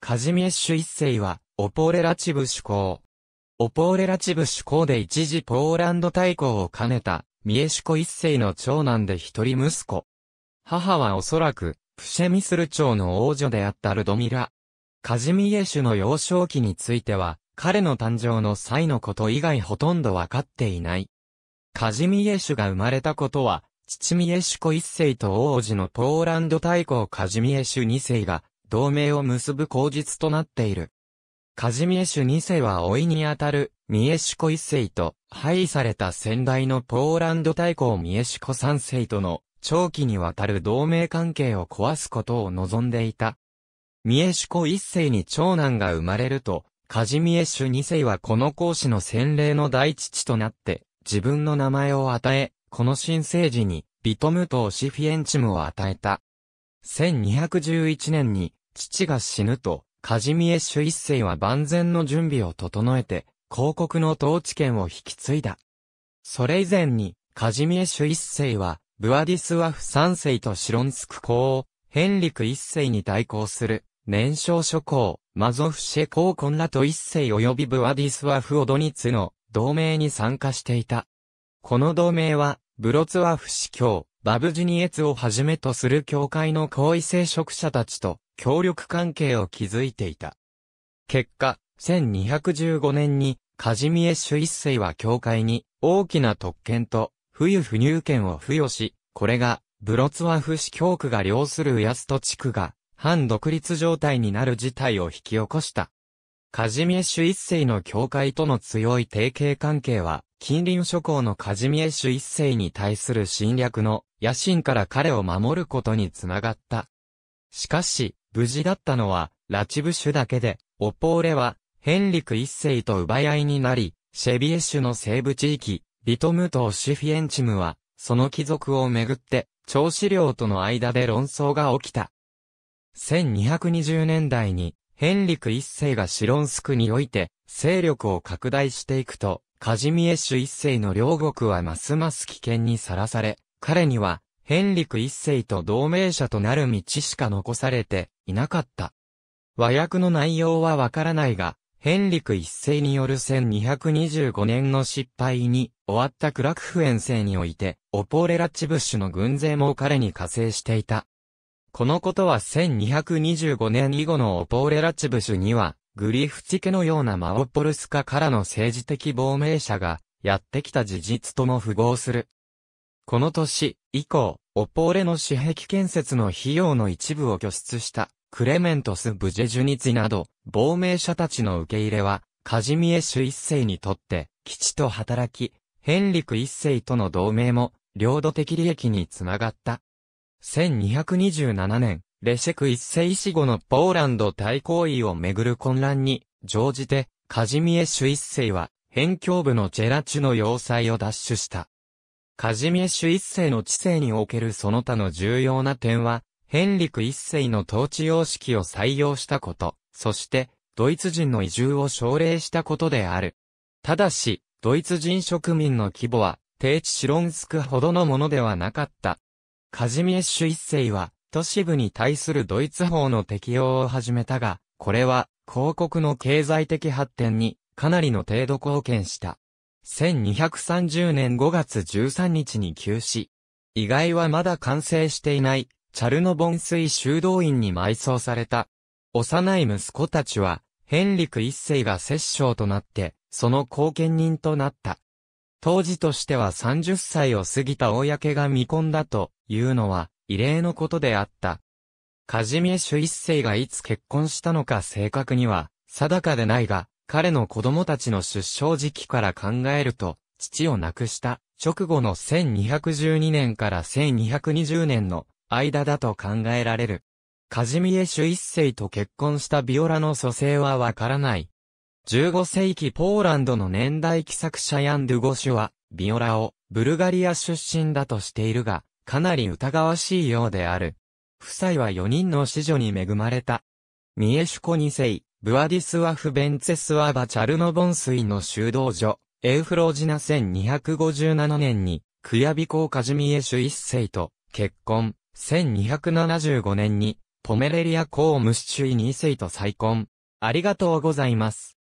カジミエッシュ一世は、オポーレラチブ主公。オポーレラチブ主公で一時ポーランド大公を兼ねた、ミエシュコ一世の長男で一人息子。母はおそらく、プシェミスル朝の王女であったルドミラ。カジミエシュの幼少期については、彼の誕生の際のこと以外ほとんどわかっていない。カジミエシュが生まれたことは、父ミエシュコ一世と王子のポーランド大公カジミエシュ二世が同盟を結ぶ口実となっている。カジミエシュ2世は老いにあたる、ミエシュコ1世と、廃位された先代のポーランド大公ミエシュコ3世との、長期にわたる同盟関係を壊すことを望んでいた。ミエシュコ1世に長男が生まれると、カジミエシュ2世はこの講師の洗礼の大父となって、自分の名前を与え、この新生児に、ビトムとオシフィエンチムを与えた。1211年に、父が死ぬと、カジミエ主一世は万全の準備を整えて、広告の統治権を引き継いだ。それ以前に、カジミエ主一世は、ブアディスワフ三世とシロンスク公を、ヘンリク一世に対抗する、年少諸公、マゾフシェ公コンラと一世及びブアディスワフオドニツの同盟に参加していた。この同盟は、ブロツワフ司教、バブジニエツをはじめとする教会の高位聖職者たちと、協力関係を築いていた。結果、1215年に、カジミエシュ一世は教会に大きな特権と冬不入権を付与し、これがブロツワフ市教区が領するウヤスト地区が反独立状態になる事態を引き起こした。カジミエシュ一世の教会との強い提携関係は、近隣諸侯のカジミエシュ一世に対する侵略の野心から彼を守ることにつながった。しかし、無事だったのは、ラチブシュだけで、オポーレは、ヘンリク一世と奪い合いになり、シェビエシュの西部地域、リトムとシフィエンチムは、その貴族をめぐって、長子領との間で論争が起きた。1220年代に、ヘンリク一世がシロンスクにおいて、勢力を拡大していくと、カジミエシュ一世の両国はますます危険にさらされ、彼には、ヘンリク一世と同盟者となる道しか残されていなかった。和訳の内容はわからないが、ヘンリク一世による1225年の失敗に終わったクラクフ遠征において、オポーレラチブッシュの軍勢も彼に加勢していた。このことは1225年以後のオポーレラチブシュには、グリフチケのようなマオポルスカからの政治的亡命者がやってきた事実とも符合する。この年以降、オポーレの私壁建設の費用の一部を拠出したクレメントス・ブジェジュニツィなど、亡命者たちの受け入れは、カジミエシュ一世にとって、基地と働き、ヘンリク一世との同盟も、領土的利益につながった。1227年、レシェク一世死後のポーランド大行為をめぐる混乱に乗じて、カジミエシュ一世は、辺境部のジェラチュの要塞を奪取した。カジミエシュ一世の治世におけるその他の重要な点は、ヘンリク一世の統治様式を採用したこと、そして、ドイツ人の移住を奨励したことである。ただし、ドイツ人植民の規模は、低地シロンスクほどのものではなかった。カジミエッシュ一世は、都市部に対するドイツ法の適用を始めたが、これは、広告の経済的発展に、かなりの程度貢献した。1230年5月13日に休止。意外はまだ完成していない、チャルノボン水修道院に埋葬された。幼い息子たちは、ヘンリク一世が摂政となって、その後見人となった。当時としては30歳を過ぎた公が見込んだというのは異例のことであった。カジミエシュ一世がいつ結婚したのか正確には定かでないが、彼の子供たちの出生時期から考えると、父を亡くした直後の1212年から1220年の間だと考えられる。カジミエシュ一世と結婚したビオラの蘇生はわからない。15世紀ポーランドの年代記作者ヤン・ドゥゴシュは、ビオラをブルガリア出身だとしているが、かなり疑わしいようである。夫妻は4人の子女に恵まれた。ミエシュコ2世、ブアディスワフ・ベンツェスワバ・チャルノボンスイの修道所、エウフロージナ1257年に、クヤビコカジミエシュ一世と結婚、1275年に、ポメレリアコウムシチュイ二世と再婚。ありがとうございます。